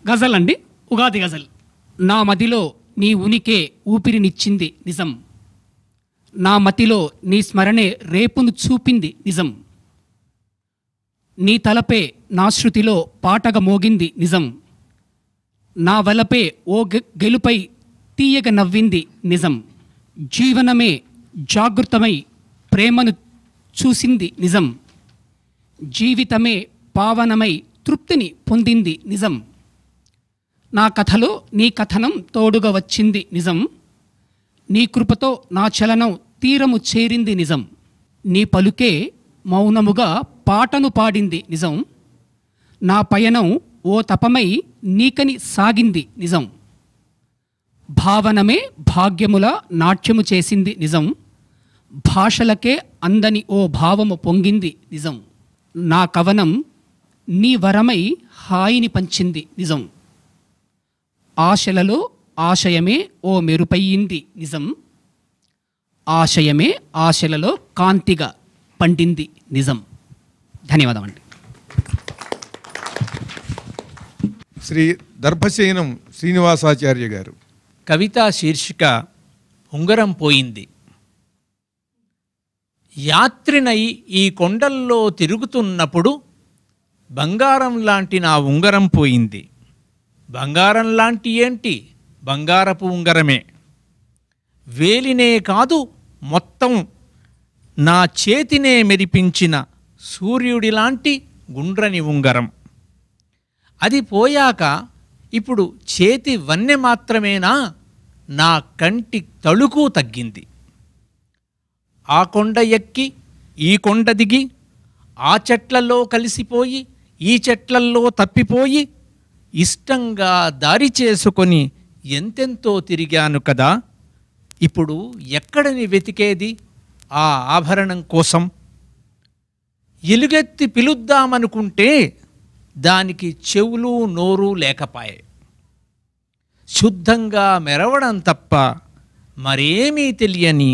[SPEAKER 2] గజల్ అండి ఉగాది గజల్ నా మదిలో నీ ఉనికే ఊపిరినిచ్చింది నిజం నా మతిలో నీ స్మరణే రేపును చూపింది నిజం నీ తలపే నా శృతిలో పాటగా మోగింది నిజం నా వలపే ఓ గెలుపై తీయగ నవ్వింది నిజం జీవనమే జాగృతమై ప్రేమను చూసింది నిజం జీవితమే పావనమై తృప్తిని పొందింది నిజం నా కథలో నీ కథనం తోడుగా వచ్చింది నిజం నీ కృపతో నా చలనం తీరము చేరింది నిజం నీ పలుకే మౌనముగా పాటను పాడింది నిజం నా పయనం ఓ తపమై నీకని సాగింది నిజం భావనమే భాగ్యముల నాట్యము చేసింది నిజం భాషలకే అందని ఓ భావము పొంగింది నిజం నా కవనం నీ వరమై హాయిని పంచింది నిజం ఆశలలో ఆశయమే ఓ మెరుపయ్యింది నిజం ఆశయమే ఆశలలో కాంతిగా
[SPEAKER 1] పండింది నిజం ధన్యవాదం అండి శ్రీ దర్భశయనం శ్రీనివాసాచార్య గారు కవిత శీర్షిక
[SPEAKER 5] ఉంగరం పోయింది యాత్రినై ఈ కొండల్లో తిరుగుతున్నప్పుడు బంగారం లాంటి నా ఉంగరం పోయింది బంగారం లాంటి ఏంటి బంగారపు ఉంగరమే వేలినే కాదు మొత్తం నా చేతినే మెరిపించిన సూర్యుడి లాంటి గుండ్రని ఉంగరం అది పోయాక ఇప్పుడు చేతి వన్నె మాత్రమేనా నా కంటి తళుకు తగ్గింది ఆ కొండ ఎక్కి ఈ కొండ దిగి ఆ చెట్లలో కలిసిపోయి ఈ చెట్లల్లో తప్పిపోయి ఇష్టంగా దారి చేసుకొని ఎంతెంతో తిరిగాను కదా ఇప్పుడు ఎక్కడని వెతికేది ఆ ఆభరణం కోసం ఎలుగెత్తి పిలుద్దామనుకుంటే దానికి చెవులు నోరు లేకపాయే శుద్ధంగా మెరవడం తప్ప మరేమీ తెలియని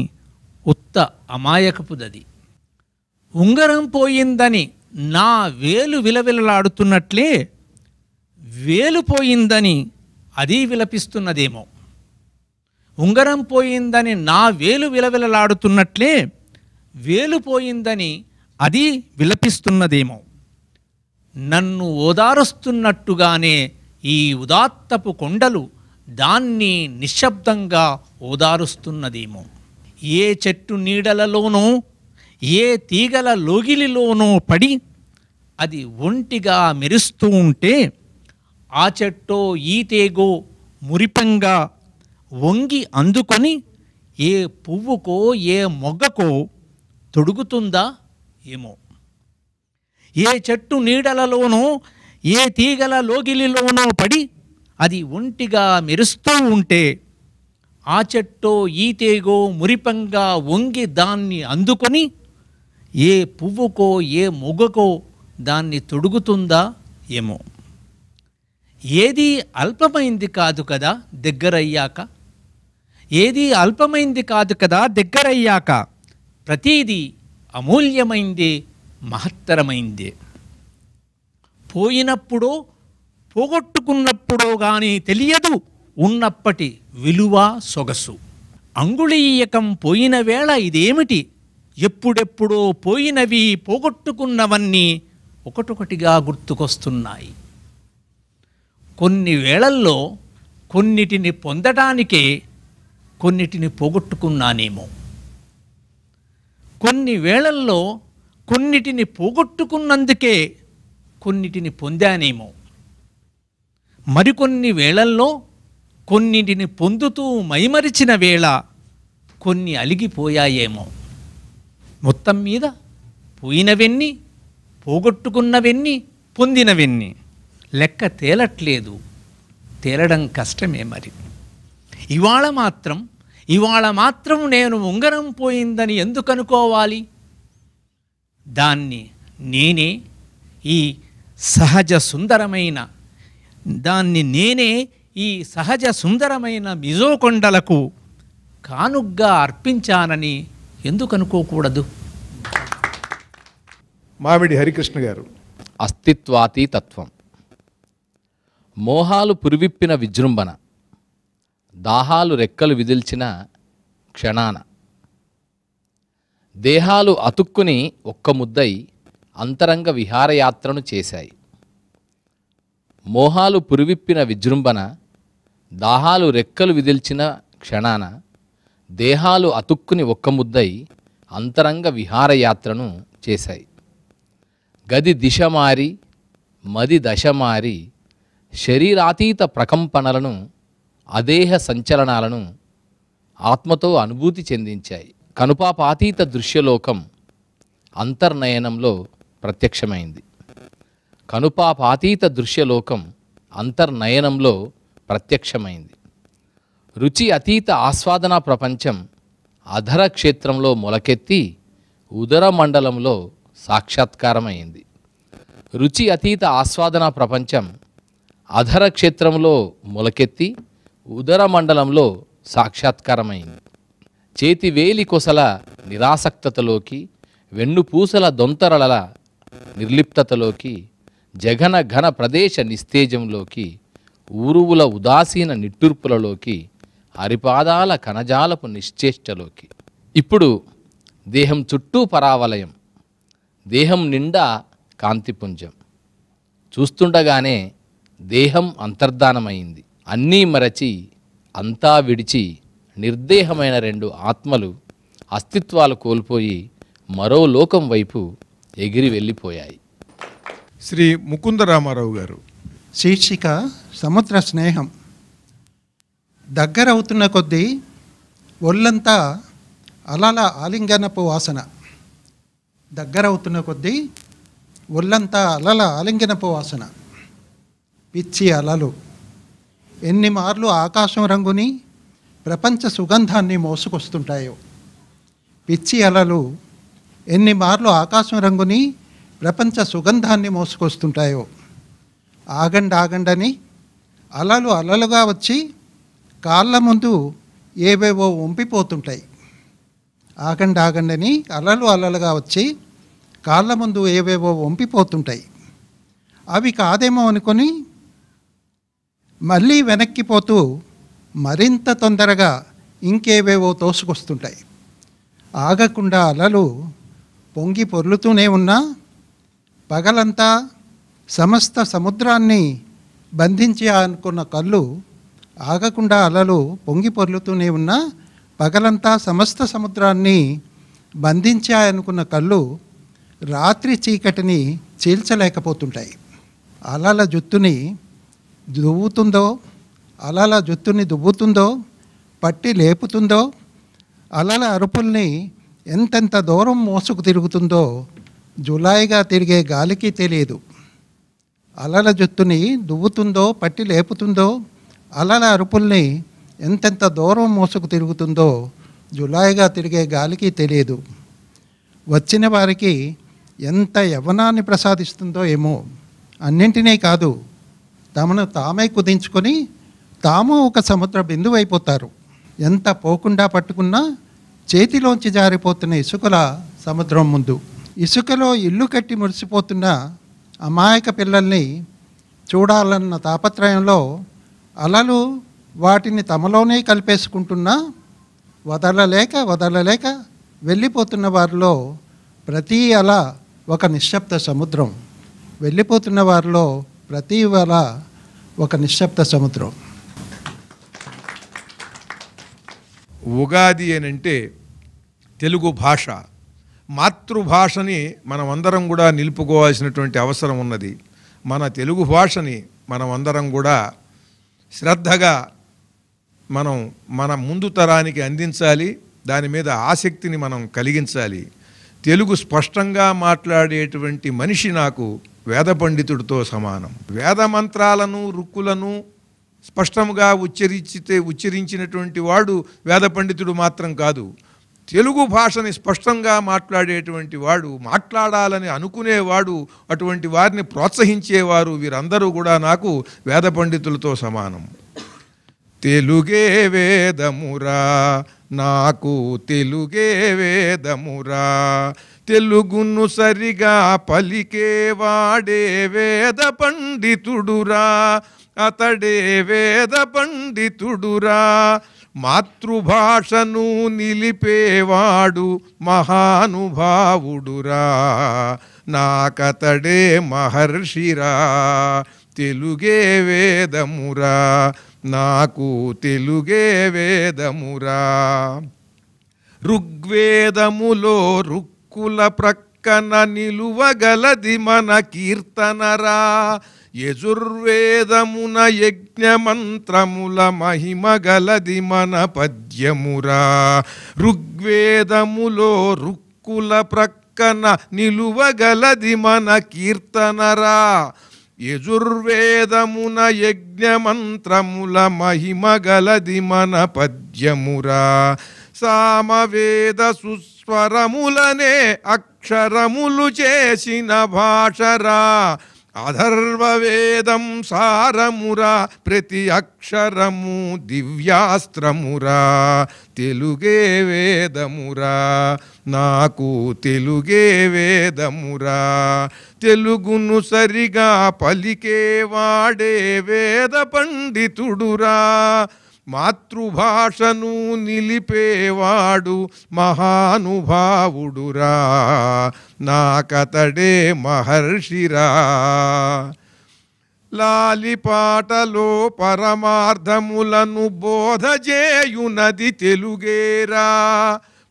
[SPEAKER 5] ఉత్త అమాయకపుదది ఉంగరం పోయిందని నా వేలు విలవిలలాడుతున్నట్లే వేలు పోయిందని అది విలపిస్తున్నదేమో ఉంగరం పోయిందని నా వేలు విలవిలలాడుతున్నట్లే వేలు పోయిందని అది విలపిస్తున్నదేమో నన్ను ఓదారుస్తున్నట్టుగానే ఈ ఉదాత్తపు కొండలు దాన్ని నిశ్శబ్దంగా ఓదారుస్తున్నదేమో ఏ చెట్టు నీడలలోనూ ఏ తీగల లోగిలిలోనూ పడి అది ఒంటిగా మెరుస్తూ ఉంటే ఆ చెట్టో ఈ తేగో మురిపంగా వంగి అందుకొని ఏ పువ్వుకో ఏ మొగ్గకో తొడుగుతుందా ఏమో ఏ చెట్టు నీడలలోనూ ఏ తీగల లోగిలిలోనో పడి అది ఒంటిగా మెరుస్తూ ఉంటే ఆ చెట్టో ఈతేగో మురిపంగా వంగి దాన్ని అందుకొని ఏ పువ్వుకో ఏ మొగకో దాన్ని తొడుగుతుందా ఏమో ఏది అల్పమైంది కాదు కదా దగ్గరయ్యాక ఏది అల్పమైంది కాదు కదా దగ్గరయ్యాక ప్రతీది అమూల్యమైంది మహత్తరమైంది పోయినప్పుడు పోగొట్టుకున్నప్పుడో గాని తెలియదు ఉన్నప్పటి విలువ సొగసు అంగుళీయకం పోయిన వేళ ఇదేమిటి ఎప్పుడెప్పుడో పోయినవి పోగొట్టుకున్నవన్నీ ఒకటొకటిగా గుర్తుకొస్తున్నాయి కొన్ని వేళల్లో కొన్నిటిని పొందటానికే కొన్నిటిని పోగొట్టుకున్నానేమో కొన్ని వేళల్లో కొన్నిటిని పోగొట్టుకున్నందుకే కొన్నిటిని పొందానేమో మరికొన్ని వేళల్లో కొన్నింటిని పొందుతూ మైమరిచిన వేళ కొన్ని అలిగిపోయాయేమో మొత్తం మీద పోయినవెన్ని పోగొట్టుకున్నవెన్ని పొందినవెన్ని లెక్క తేలట్లేదు తేలడం కష్టమే మరి ఇవాళ మాత్రం ఇవాళ మాత్రం నేను ఉంగరం పోయిందని ఎందుకు అనుకోవాలి దాన్ని నేనే ఈ సహజ సుందరమైన దాన్ని నేనే ఈ సహజ సుందరమైన మిజో కొండలకు కానుగ్గా అర్పించానని ఎందుకు అనుకోకూడదు
[SPEAKER 3] మామిడి హరికృష్ణ గారు అస్తిత్వాతి తత్వం మోహాలు పురివిప్పిన విజృంభణ దాహాలు రెక్కలు విదిల్చిన క్షణాన దేహాలు అతుక్కుని ఒక్క ముద్దై అంతరంగ విహారయాత్రను చేశాయి మోహాలు పురివిప్పిన విజృంభణ దాహాలు రెక్కలు విదిల్చిన క్షణాన దేహాలు అతుక్కుని ఒక్కముద్దై అంతరంగ విహారయాత్రను చేశాయి గది దిశ మారి మది దశ మారి శరీరాతీత ప్రకంపనలను అదేహ సంచలనాలను ఆత్మతో అనుభూతి చెందించాయి కనుపాపాతీత దృశ్యలోకం అంతర్నయనంలో ప్రత్యక్షమైంది కనుపాపాతీత దృశ్యలోకం అంతర్నయనంలో ప్రత్యక్షమైంది రుచి అతీత ఆస్వాదన ప్రపంచం అధర క్షేత్రంలో మొలకెత్తి ఉదర మండలంలో సాక్షాత్కారమైంది రుచి అతీత ఆస్వాదన ప్రపంచం అధర క్షేత్రంలో మొలకెత్తి ఉదర మండలంలో సాక్షాత్కారమైంది వేలి కొసల నిరాసక్తతలోకి వెన్నుపూసల దొంతరళల నిర్లిప్తతలోకి జఘన ఘన ప్రదేశ నిస్తేజంలోకి ఊరువుల ఉదాసీన నిట్టూర్పులలోకి హరిపాదాల కణజాలపు నిశ్చేష్టలోకి ఇప్పుడు దేహం చుట్టూ పరావలయం దేహం నిండా కాంతిపుంజం చూస్తుండగానే దేహం అంతర్ధానమైంది అన్నీ మరచి అంతా విడిచి నిర్దేహమైన రెండు ఆత్మలు అస్తిత్వాలు కోల్పోయి మరో లోకం వైపు ఎగిరి వెళ్ళిపోయాయి
[SPEAKER 7] శ్రీ ముకుందరామారావు గారు శీర్షిక సముద్ర స్నేహం దగ్గరవుతున్న కొద్దీ ఒళ్ళంతా అలల ఆలింగనపు వాసన దగ్గరవుతున్న కొద్దీ ఒళ్ళంతా అలల ఆలింగనపు వాసన పిచ్చి అలలు ఎన్ని మార్లు ఆకాశం రంగుని ప్రపంచ సుగంధాన్ని మోసుకొస్తుంటాయో పిచ్చి అలలు ఎన్ని మార్లు ఆకాశం రంగుని ప్రపంచ సుగంధాన్ని మోసుకొస్తుంటాయో ఆగండి ఆగండని అలలు అలలుగా వచ్చి కాళ్ళ ముందు ఏవేవో వంపిపోతుంటాయి ఆగండి ఆగండని అలలు అలలుగా వచ్చి కాళ్ళ ముందు ఏవేవో వంపిపోతుంటాయి అవి కాదేమో అనుకొని మళ్ళీ వెనక్కిపోతూ మరింత తొందరగా ఇంకేవేవో తోసుకొస్తుంటాయి ఆగకుండా అలలు పొంగి పొర్లుతూనే ఉన్నా పగలంతా సమస్త సముద్రాన్ని బంధించి అనుకున్న కళ్ళు ఆగకుండా అలలు పొంగి పొర్లుతూనే ఉన్న పగలంతా సమస్త సముద్రాన్ని బంధించాయనుకున్న కళ్ళు రాత్రి చీకటిని చీల్చలేకపోతుంటాయి అలల జుత్తుని దువ్వుతుందో అలల జుత్తుని దువ్వుతుందో పట్టి లేపుతుందో అలల అరుపుల్ని ఎంతెంత దూరం మోసుకు తిరుగుతుందో జులాయిగా తిరిగే గాలికి తెలియదు అలల జుత్తుని దువ్వుతుందో పట్టి లేపుతుందో అలల అరుపుల్ని ఎంతెంత దూరం మోసుకు తిరుగుతుందో జులాయిగా తిరిగే గాలికి తెలియదు వచ్చిన వారికి ఎంత యవనాన్ని ప్రసాదిస్తుందో ఏమో అన్నింటినీ కాదు తమను తామే కుదించుకొని తాము ఒక సముద్ర బిందువు అయిపోతారు ఎంత పోకుండా పట్టుకున్నా చేతిలోంచి జారిపోతున్న ఇసుకల సముద్రం ముందు ఇసుకలో ఇల్లు కట్టి మురిసిపోతున్న అమాయక పిల్లల్ని చూడాలన్న తాపత్రయంలో అలలు వాటిని తమలోనే కలిపేసుకుంటున్నా వదలలేక వదలలేక వెళ్ళిపోతున్న వారిలో ప్రతి అల ఒక నిశ్శబ్ద సముద్రం వెళ్ళిపోతున్న వారిలో ప్రతి అల ఒక నిశ్శబ్ద సముద్రం
[SPEAKER 1] ఉగాది అని అంటే తెలుగు భాష మాతృభాషని మనమందరం కూడా నిలుపుకోవాల్సినటువంటి అవసరం ఉన్నది మన తెలుగు భాషని మనమందరం కూడా శ్రద్ధగా మనం మన ముందు తరానికి అందించాలి దాని మీద ఆసక్తిని మనం కలిగించాలి తెలుగు స్పష్టంగా మాట్లాడేటువంటి మనిషి నాకు వేద పండితుడితో సమానం వేద మంత్రాలను రుక్కులను స్పష్టంగా ఉచ్చరించితే ఉచ్చరించినటువంటి వాడు వేద పండితుడు మాత్రం కాదు తెలుగు భాషని స్పష్టంగా మాట్లాడేటువంటి వాడు మాట్లాడాలని అనుకునేవాడు అటువంటి వారిని ప్రోత్సహించేవారు వీరందరూ కూడా నాకు వేద పండితులతో సమానం తెలుగే వేదమురా నాకు తెలుగే వేదమురా తెలుగును సరిగా వాడే వేద పండితుడురా అతడే వేద పండితుడురా మాతృభాషను నిలిపేవాడు మహానుభావుడురా నాకతడే మహర్షిరా తెలుగే వేదమురా నాకు తెలుగే వేదమురా ఋగ్వేదములో రుక్కుల ప్రక్కన నిలువగలది మన కీర్తనరా యజుర్వేదమున యజ్ఞమంత్రముల గలది మన పద్యమురా ఋగ్వేదములో రుక్కుల ప్రక్కన నిలువగలది మన కీర్తనరా యజుర్వేదమున యజ్ఞమంత్రముల గలది మన పద్యమురా సామవేద సుస్వరములనే అక్షరములు చేసిన భాషరా అధర్వేదం సారమురా ప్రతి అక్షరము దివ్యాస్త్రమురా తెలుగే వేదమురా నాకు తెలుగే వేదమురా తెలుగును సరిగా పలికే వాడే వేద పండితుడురా మాతృభాషను నిలిపేవాడు మహానుభావుడురా నాకతడే మహర్షిరా లాలిపాటలో పరమార్థములను బోధజేయునది తెలుగేరా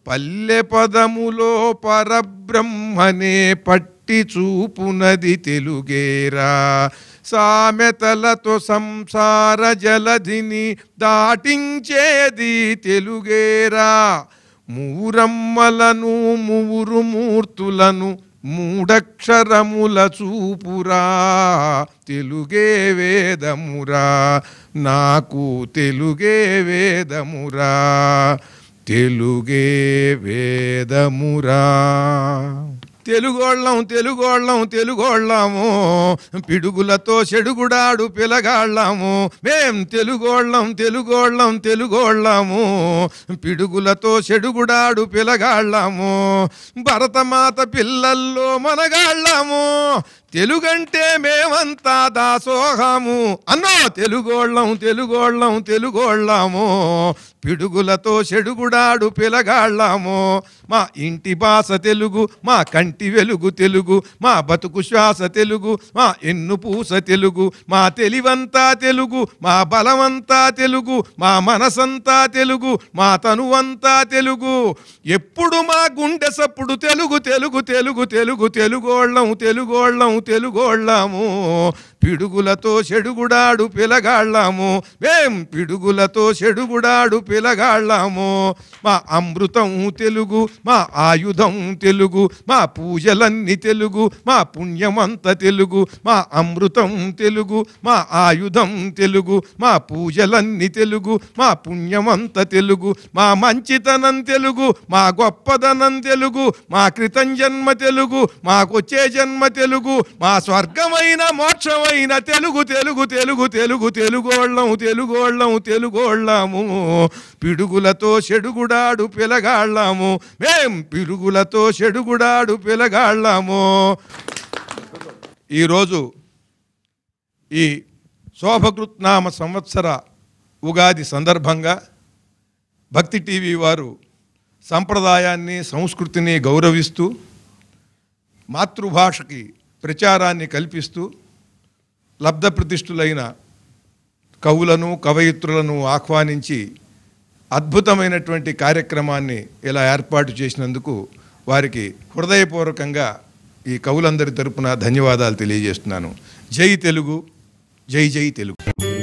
[SPEAKER 1] పల్లె పదములో పరబ్రహ్మనే పట్టి చూపునది తెలుగేరా సామెతలతో సంసార జలధిని దాటించేది తెలుగేరా మూరమ్మలను మూరు మూర్తులను మూడక్షరముల చూపురా తెలుగే వేదమురా నాకు తెలుగే వేదమురా తెలుగే వేదమురా తెలుగోళ్ళం తెలుగోళ్ళం తెలుగోళ్ళము పిడుగులతో చెడుగుడాడు పిలగాళ్ళము మేం తెలుగోళ్ళం తెలుగోళ్ళం తెలుగోళ్ళము పిడుగులతో చెడుగుడాడు పిలగాళ్ళము భరతమాత పిల్లల్లో మనగాళ్ళము తెలుగంటే మేమంతా దాసోహము అన్నా తెలుగోళ్ళం తెలుగోళ్ళం తెలుగోళ్ళము పిడుగులతో చెడుగుడాడు పిలగాళ్ళము మా ఇంటి భాష తెలుగు మా కంటి వెలుగు తెలుగు మా బతుకు శ్వాస తెలుగు మా ఎన్ను పూస తెలుగు మా తెలివంతా తెలుగు మా బలమంతా తెలుగు మా మనసంతా తెలుగు మా తనువంతా తెలుగు ఎప్పుడు మా గుండె సప్పుడు తెలుగు తెలుగు తెలుగు తెలుగు తెలుగోళ్ళం తెలుగోళ్ళం తెలుగోళ్ళము పిడుగులతో చెడుగుడాడు పిలగాళ్ళము మేం పిడుగులతో చెడుగుడాడు పిలగాళ్ళము మా అమృతం తెలుగు మా ఆయుధం తెలుగు మా పూజలన్నీ తెలుగు మా పుణ్యమంత తెలుగు మా అమృతం తెలుగు మా ఆయుధం తెలుగు మా పూజలన్నీ తెలుగు మా పుణ్యమంత తెలుగు మా మంచితనం తెలుగు మా గొప్పదనం తెలుగు మా క్రితం జన్మ తెలుగు మాకొచ్చే జన్మ తెలుగు మా స్వర్గమైన మోక్షమైన అయిన తెలుగు తెలుగు తెలుగు తెలుగు తెలుగోళ్ళం తెలుగోళ్ళం తెలుగోళ్ళము పిడుగులతో చెడుగుడాడు పిలగాళ్ళము మేం పిడుగులతో చెడుగుడాడు పిలగాళ్ళము ఈరోజు ఈ శోభకృత్నామ సంవత్సర ఉగాది సందర్భంగా భక్తి టీవీ వారు సంప్రదాయాన్ని సంస్కృతిని గౌరవిస్తూ మాతృభాషకి ప్రచారాన్ని కల్పిస్తూ లబ్ధ ప్రతిష్ఠులైన కవులను కవయిత్రులను ఆహ్వానించి అద్భుతమైనటువంటి కార్యక్రమాన్ని ఇలా ఏర్పాటు చేసినందుకు వారికి హృదయపూర్వకంగా ఈ కవులందరి తరపున ధన్యవాదాలు తెలియజేస్తున్నాను జై తెలుగు జై జై తెలుగు